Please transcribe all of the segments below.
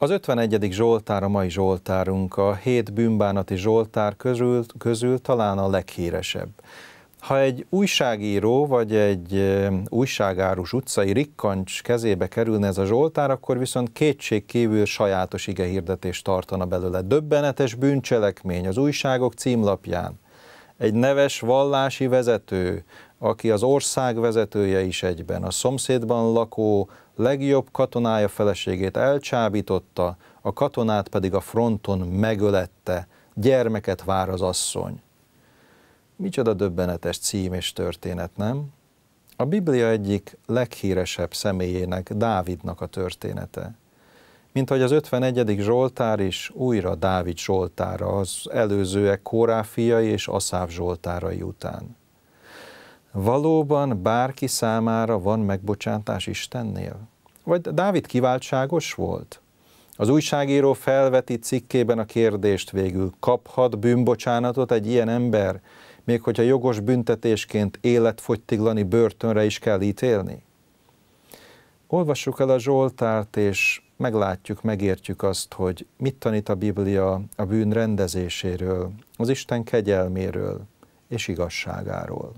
Az 51. Zsoltár a mai Zsoltárunk, a hét bűnbánati Zsoltár közül, közül talán a leghíresebb. Ha egy újságíró vagy egy újságárus utcai rikkancs kezébe kerülne ez a Zsoltár, akkor viszont kétség kívül sajátos igehirdetést tartana belőle. Döbbenetes bűncselekmény az újságok címlapján. Egy neves vallási vezető, aki az ország vezetője is egyben, a szomszédban lakó legjobb katonája feleségét elcsábította, a katonát pedig a fronton megölette, gyermeket vár az asszony. Micsoda döbbenetes cím és történet, nem? A Biblia egyik leghíresebb személyének, Dávidnak a története. Mint hogy az 51. Zsoltár is újra Dávid Zsoltára, az előzőek Koráfiai és Aszáv Zsoltárai után. Valóban bárki számára van megbocsátás Istennél? vagy Dávid kiváltságos volt? Az újságíró felveti cikkében a kérdést végül, kaphat bűnbocsánatot egy ilyen ember, még hogyha jogos büntetésként életfogytiglani börtönre is kell ítélni? Olvassuk el a Zsoltárt, és meglátjuk, megértjük azt, hogy mit tanít a Biblia a bűn rendezéséről, az Isten kegyelméről és igazságáról.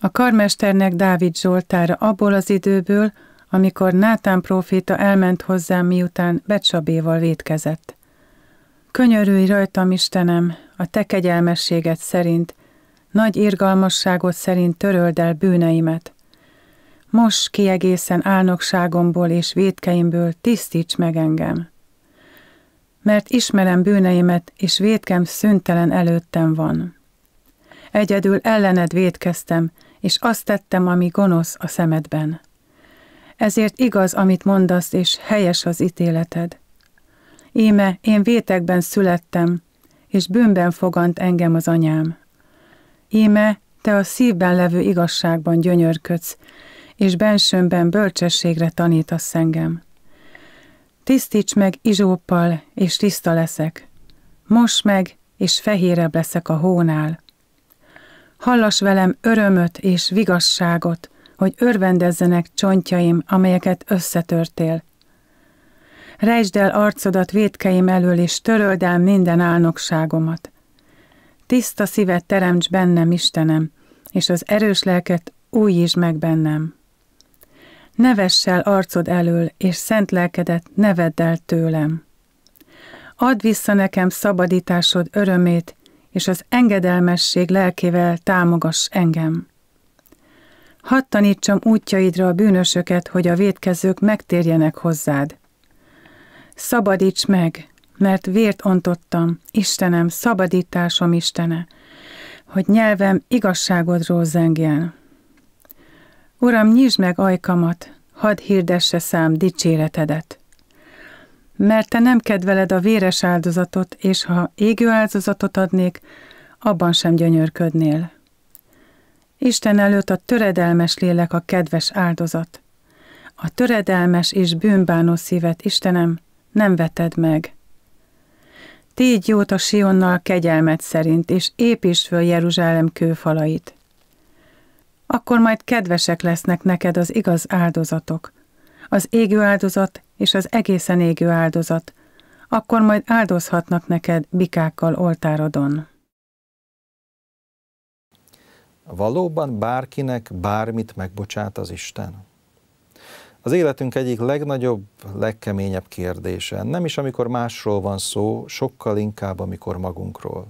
A karmesternek Dávid Zsoltára abból az időből, amikor Nátán próféta elment hozzám, miután Becsabéval vétkezett. Könyörülj rajtam, Istenem, a te kegyelmességed szerint, nagy irgalmasságod szerint töröld el bűneimet. Most kiegészen álnokságomból és vétkeimből tisztíts meg engem. Mert ismerem bűneimet, és vétkem szüntelen előttem van. Egyedül ellened vétkeztem, és azt tettem, ami gonosz a szemedben. Ezért igaz, amit mondasz, és helyes az ítéleted. Éme, én vétekben születtem, és bűnben fogant engem az anyám. Íme, te a szívben levő igazságban gyönyörködsz, és bensőmben bölcsességre tanítasz engem. Tisztíts meg izsóppal, és tiszta leszek. Most meg, és fehérebb leszek a hónál. Hallas velem örömöt és vigasságot, hogy örvendezzenek csontjaim, amelyeket összetörtél. Rejtsd el arcodat védkeim elől, és töröld el minden álnokságomat. Tiszta szívet teremts bennem, Istenem, és az erős lelket újítsd meg bennem. Nevessel arcod elől, és szent lelkedet nevedd el tőlem. Add vissza nekem szabadításod örömét, és az engedelmesség lelkével támogass engem hadd tanítsam útjaidra a bűnösöket, hogy a védkezők megtérjenek hozzád. Szabadíts meg, mert vért ontottam, Istenem, szabadításom Istene, hogy nyelvem igazságodról zengjen. Uram, nyisd meg ajkamat, hadd hirdesse szám dicséretedet. Mert te nem kedveled a véres áldozatot, és ha égő áldozatot adnék, abban sem gyönyörködnél. Isten előtt a töredelmes lélek a kedves áldozat. A töredelmes és bűnbánó szívet, Istenem, nem veted meg. Tégy jót a Sionnal kegyelmet szerint, és építs föl Jeruzsálem kőfalait. Akkor majd kedvesek lesznek neked az igaz áldozatok, az égő áldozat és az egészen égő áldozat, akkor majd áldozhatnak neked bikákkal oltárodon. Valóban bárkinek bármit megbocsát az Isten? Az életünk egyik legnagyobb, legkeményebb kérdése. Nem is amikor másról van szó, sokkal inkább amikor magunkról.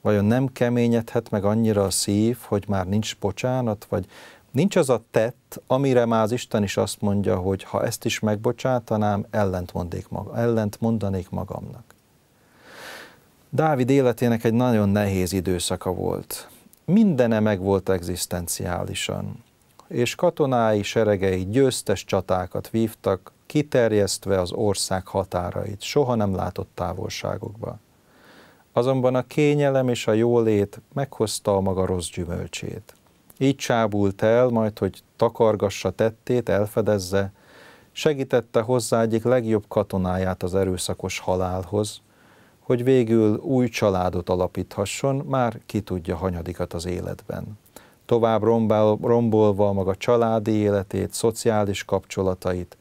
Vajon nem keményedhet meg annyira a szív, hogy már nincs bocsánat, vagy nincs az a tett, amire már az Isten is azt mondja, hogy ha ezt is megbocsátanám, ellent, maga, ellent mondanék magamnak. Dávid életének egy nagyon nehéz időszaka volt mindene megvolt egzisztenciálisan, és katonái seregei győztes csatákat vívtak, kiterjesztve az ország határait, soha nem látott távolságokba. Azonban a kényelem és a jólét meghozta a maga rossz gyümölcsét. Így csábult el, majd hogy takargassa tettét, elfedezze, segítette hozzá egyik legjobb katonáját az erőszakos halálhoz, hogy végül új családot alapíthasson, már ki tudja hanyadikat az életben. Tovább rombolva maga családi életét, szociális kapcsolatait,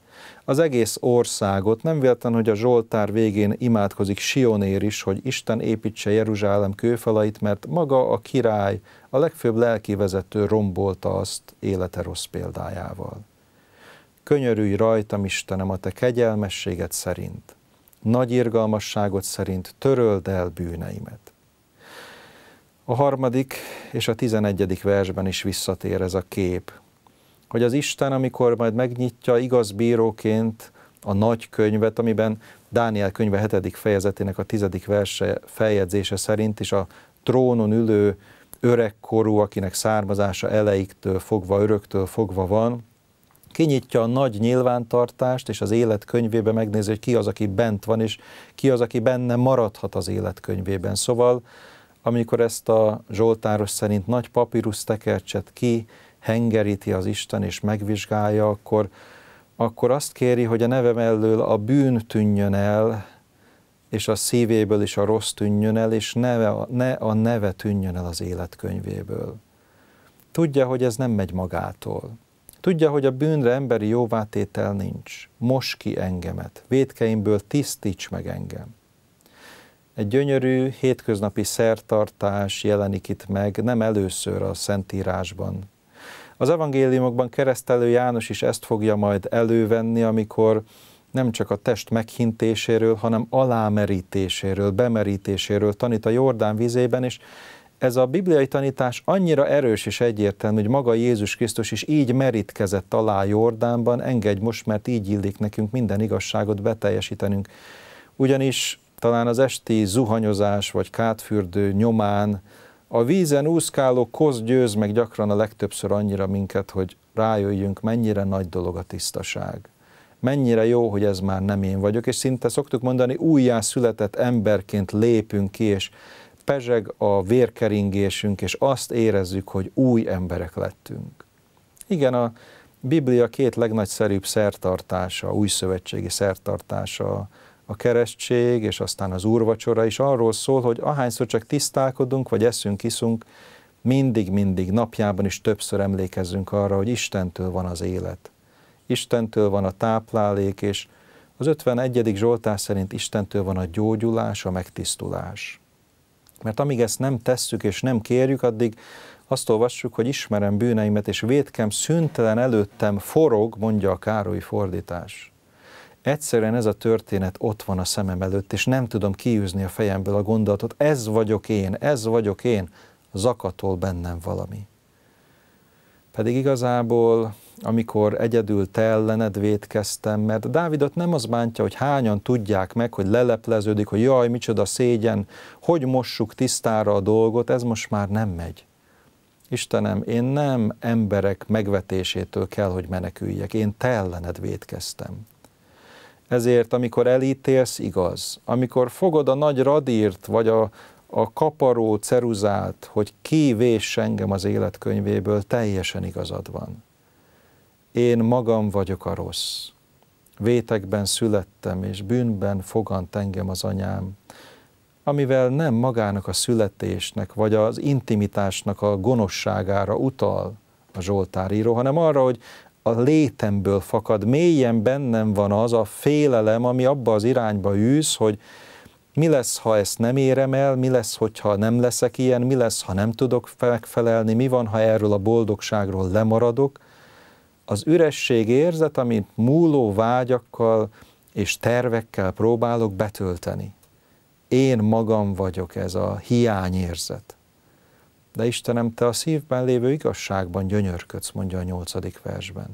az egész országot. Nem véletlen, hogy a Zsoltár végén imádkozik Sionér is, hogy Isten építse Jeruzsálem kőfalait, mert maga a király, a legfőbb lelkivezető rombolta azt élete rossz példájával. Könyörülj rajtam, Istenem, a te kegyelmességed szerint nagy irgalmasságot szerint töröld el bűneimet. A harmadik és a tizenegyedik versben is visszatér ez a kép, hogy az Isten, amikor majd megnyitja igaz bíróként a nagy könyvet, amiben Dániel könyve 7. fejezetének a 10. verse feljegyzése szerint is a trónon ülő öregkorú, akinek származása eleiktől fogva, öröktől fogva van, kinyitja a nagy nyilvántartást, és az életkönyvébe megnézi, hogy ki az, aki bent van, és ki az, aki benne maradhat az életkönyvében. Szóval, amikor ezt a Zsoltáros szerint nagy papírus tekercset ki hengeríti az Isten, és megvizsgálja, akkor, akkor azt kéri, hogy a neve mellől a bűn tűnjön el, és a szívéből is a rossz tűnjön el, és neve, ne a neve tűnjön el az életkönyvéből. Tudja, hogy ez nem megy magától. Tudja, hogy a bűnre emberi jóvátétel nincs. Mos ki engemet, védkeimből tisztíts meg engem. Egy gyönyörű hétköznapi szertartás jelenik itt meg, nem először a Szentírásban. Az evangéliumokban keresztelő János is ezt fogja majd elővenni, amikor nem csak a test meghintéséről, hanem alámerítéséről, bemerítéséről tanít a Jordán vizében, és ez a bibliai tanítás annyira erős és egyértelmű, hogy maga Jézus Krisztus is így merítkezett alá Jordánban, engedj most, mert így illik nekünk minden igazságot beteljesítenünk. Ugyanis talán az esti zuhanyozás vagy kátfürdő nyomán a vízen úszkáló koz győz meg gyakran a legtöbbször annyira minket, hogy rájöjjünk, mennyire nagy dolog a tisztaság. Mennyire jó, hogy ez már nem én vagyok, és szinte szoktuk mondani, újjá született emberként lépünk ki, és pezseg a vérkeringésünk, és azt érezzük, hogy új emberek lettünk. Igen, a Biblia két legnagyszerűbb szertartása, új szövetségi szertartása, a keresztség, és aztán az úrvacsora is arról szól, hogy ahányszor csak tisztálkodunk, vagy eszünk, iszunk, mindig-mindig napjában is többször emlékezzünk arra, hogy Istentől van az élet. Istentől van a táplálék, és az 51. Zsoltás szerint Istentől van a gyógyulás, a megtisztulás. Mert amíg ezt nem tesszük és nem kérjük, addig azt olvassuk, hogy ismerem bűneimet, és védkem szüntelen előttem forog, mondja a Károly fordítás. Egyszerűen ez a történet ott van a szemem előtt, és nem tudom kiűzni a fejemből a gondolatot, ez vagyok én, ez vagyok én, zakatol bennem valami. Pedig igazából amikor egyedül te ellened védkeztem, mert Dávidot nem az bántja, hogy hányan tudják meg, hogy lelepleződik, hogy jaj, micsoda szégyen, hogy mossuk tisztára a dolgot, ez most már nem megy. Istenem, én nem emberek megvetésétől kell, hogy meneküljek, én te ellened védkeztem. Ezért, amikor elítélsz, igaz. Amikor fogod a nagy radírt, vagy a, a kaparó ceruzát, hogy ki engem az életkönyvéből, teljesen igazad van én magam vagyok a rossz. Vétekben születtem, és bűnben fogant engem az anyám, amivel nem magának a születésnek, vagy az intimitásnak a gonoszságára utal a Zsoltár író, hanem arra, hogy a létemből fakad, mélyen bennem van az a félelem, ami abba az irányba űz, hogy mi lesz, ha ezt nem érem el, mi lesz, hogyha nem leszek ilyen, mi lesz, ha nem tudok megfelelni, mi van, ha erről a boldogságról lemaradok, az üresség érzet, amit múló vágyakkal és tervekkel próbálok betölteni. Én magam vagyok ez a hiányérzet. De Istenem, te a szívben lévő igazságban gyönyörködsz, mondja a nyolcadik versben.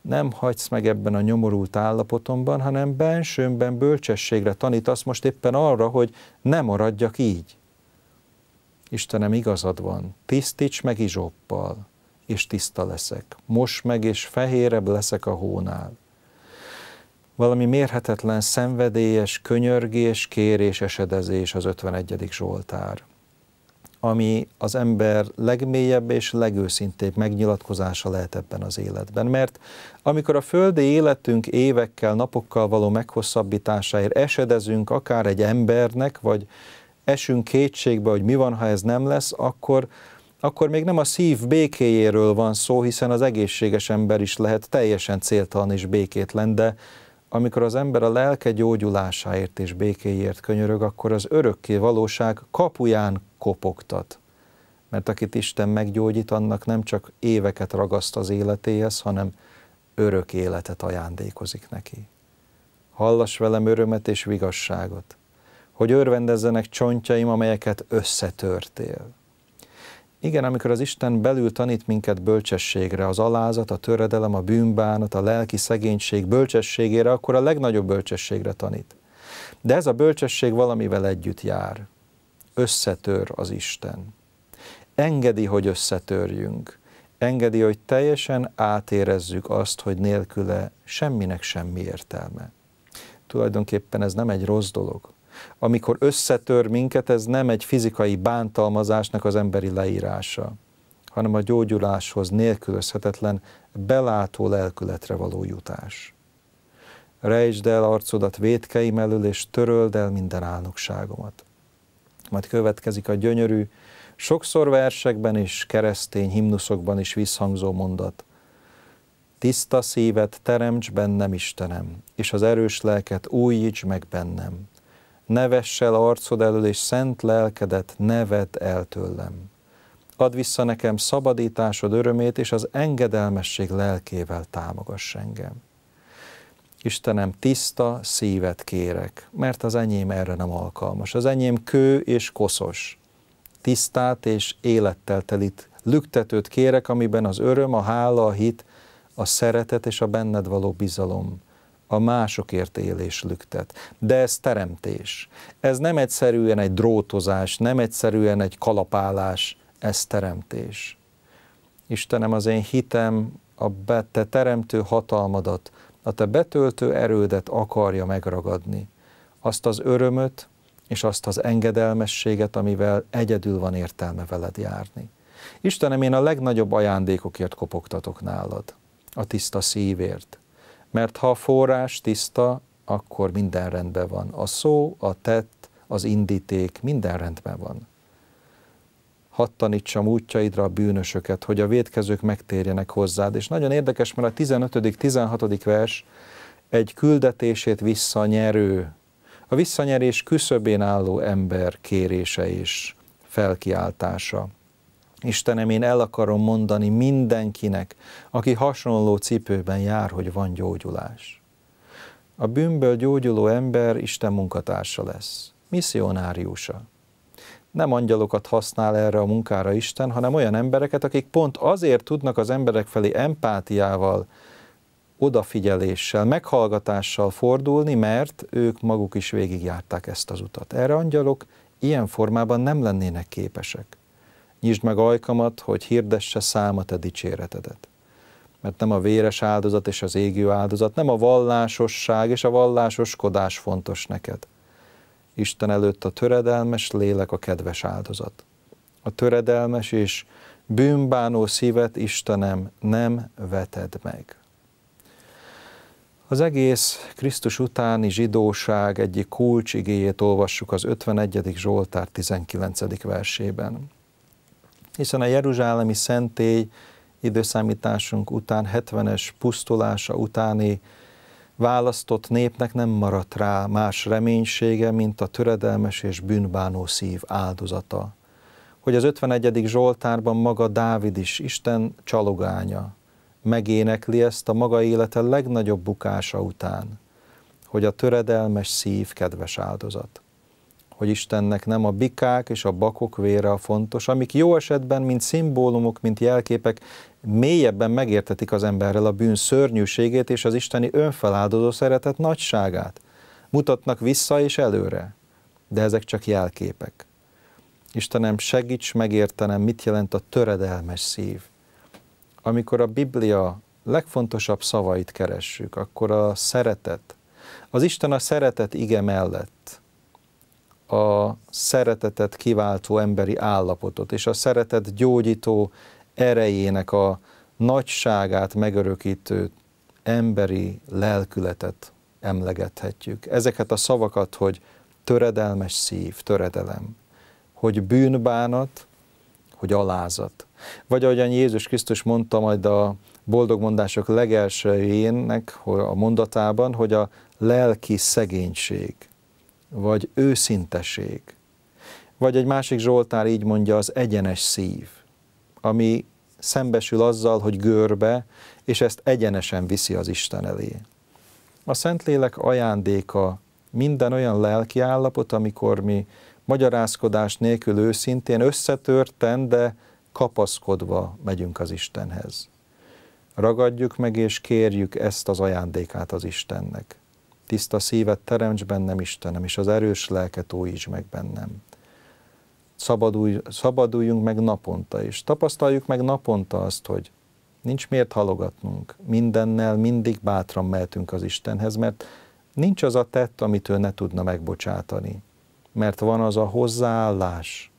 Nem hagysz meg ebben a nyomorult állapotomban, hanem bensőmben bölcsességre tanítasz most éppen arra, hogy ne maradjak így. Istenem, igazad van, tisztíts meg Izsoppal, és tiszta leszek. Most meg, és fehérebb leszek a hónál. Valami mérhetetlen szenvedélyes, könyörgés, kérés, esedezés az 51. Zsoltár ami az ember legmélyebb és legőszintébb megnyilatkozása lehet ebben az életben. Mert amikor a földi életünk évekkel, napokkal való meghosszabbításáért esedezünk akár egy embernek, vagy esünk kétségbe, hogy mi van, ha ez nem lesz, akkor akkor még nem a szív békéjéről van szó, hiszen az egészséges ember is lehet teljesen céltalan és békétlen, de amikor az ember a lelke gyógyulásáért és békéért könyörög, akkor az örökké valóság kapuján kopogtat. Mert akit Isten meggyógyít, annak nem csak éveket ragaszt az életéhez, hanem örök életet ajándékozik neki. Hallas velem örömet és vigasságot, hogy örvendezzenek csontjaim, amelyeket összetörtél igen, amikor az Isten belül tanít minket bölcsességre, az alázat, a töredelem, a bűnbánat, a lelki szegénység bölcsességére, akkor a legnagyobb bölcsességre tanít. De ez a bölcsesség valamivel együtt jár. Összetör az Isten. Engedi, hogy összetörjünk. Engedi, hogy teljesen átérezzük azt, hogy nélküle semminek semmi értelme. Tulajdonképpen ez nem egy rossz dolog, amikor összetör minket, ez nem egy fizikai bántalmazásnak az emberi leírása, hanem a gyógyuláshoz nélkülözhetetlen, belátó lelkületre való jutás. Rejtsd el arcodat védkeim elől, és töröld el minden álnokságomat. Majd következik a gyönyörű, sokszor versekben és keresztény himnuszokban is visszhangzó mondat – Tiszta szívet teremts bennem, Istenem, és az erős lelket újíts meg bennem. Nevessel arcod elől, és szent lelkedet nevet el tőlem. Add vissza nekem szabadításod örömét, és az engedelmesség lelkével támogass engem. Istenem, tiszta szívet kérek, mert az enyém erre nem alkalmas. Az enyém kő és koszos, tisztát és élettel telít lüktetőt kérek, amiben az öröm, a hála, a hit, a szeretet és a benned való bizalom a másokért élés lüktet. De ez teremtés. Ez nem egyszerűen egy drótozás, nem egyszerűen egy kalapálás, ez teremtés. Istenem, az én hitem a te teremtő hatalmadat, a te betöltő erődet akarja megragadni. Azt az örömöt és azt az engedelmességet, amivel egyedül van értelme veled járni. Istenem, én a legnagyobb ajándékokért kopogtatok nálad, a tiszta szívért, mert ha a forrás tiszta, akkor minden rendben van. A szó, a tett, az indíték, minden rendben van. Hadd tanítsam útjaidra a bűnösöket, hogy a védkezők megtérjenek hozzád. És nagyon érdekes, mert a 15.-16. vers egy küldetését visszanyerő, a visszanyerés küszöbén álló ember kérése és felkiáltása. Istenem, én el akarom mondani mindenkinek, aki hasonló cipőben jár, hogy van gyógyulás. A bűnből gyógyuló ember Isten munkatársa lesz, misszionáriusa. Nem angyalokat használ erre a munkára Isten, hanem olyan embereket, akik pont azért tudnak az emberek felé empátiával, odafigyeléssel, meghallgatással fordulni, mert ők maguk is végigjárták ezt az utat. Erre angyalok ilyen formában nem lennének képesek. Nyisd meg ajkamat, hogy hirdesse száma te dicséretedet. Mert nem a véres áldozat és az égő áldozat, nem a vallásosság és a vallásoskodás fontos neked. Isten előtt a töredelmes lélek a kedves áldozat. A töredelmes és bűnbánó szívet Istenem nem veted meg. Az egész Krisztus utáni zsidóság egyik kulcsigéjét olvassuk az 51. Zsoltár 19. versében hiszen a Jeruzsálemi szentély időszámításunk után 70-es pusztulása utáni választott népnek nem maradt rá más reménysége, mint a töredelmes és bűnbánó szív áldozata. Hogy az 51. Zsoltárban maga Dávid is, Isten csalogánya, megénekli ezt a maga élete legnagyobb bukása után, hogy a töredelmes szív kedves áldozat hogy Istennek nem a bikák és a bakok vére a fontos, amik jó esetben, mint szimbólumok, mint jelképek, mélyebben megértetik az emberrel a bűn szörnyűségét és az isteni önfeláldozó szeretet nagyságát. Mutatnak vissza és előre, de ezek csak jelképek. Istenem, segíts megértenem, mit jelent a töredelmes szív. Amikor a Biblia legfontosabb szavait keressük, akkor a szeretet, az Isten a szeretet ige mellett a szeretetet kiváltó emberi állapotot, és a szeretet gyógyító erejének a nagyságát megörökítő emberi lelkületet emlegethetjük. Ezeket a szavakat, hogy töredelmes szív, töredelem, hogy bűnbánat, hogy alázat. Vagy ahogyan Jézus Krisztus mondta majd a boldog mondások legelsőjének a mondatában, hogy a lelki szegénység, vagy őszinteség, vagy egy másik Zsoltár így mondja, az egyenes szív, ami szembesül azzal, hogy görbe, és ezt egyenesen viszi az Isten elé. A Szentlélek ajándéka minden olyan lelki állapot, amikor mi magyarázkodás nélkül őszintén összetörten, de kapaszkodva megyünk az Istenhez. Ragadjuk meg és kérjük ezt az ajándékát az Istennek. Tiszta szívet teremts bennem, Istenem, és az erős lelket újíts meg bennem. Szabadulj, szabaduljunk meg naponta is. Tapasztaljuk meg naponta azt, hogy nincs miért halogatnunk. Mindennel mindig bátran mehetünk az Istenhez, mert nincs az a tett, amit ő ne tudna megbocsátani. Mert van az a hozzáállás,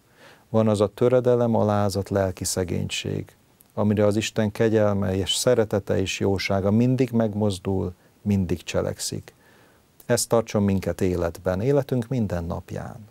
van az a töredelem, alázat, lelki szegénység, amire az Isten kegyelme és szeretete és jósága mindig megmozdul, mindig cselekszik. Ez tartson minket életben, életünk minden napján.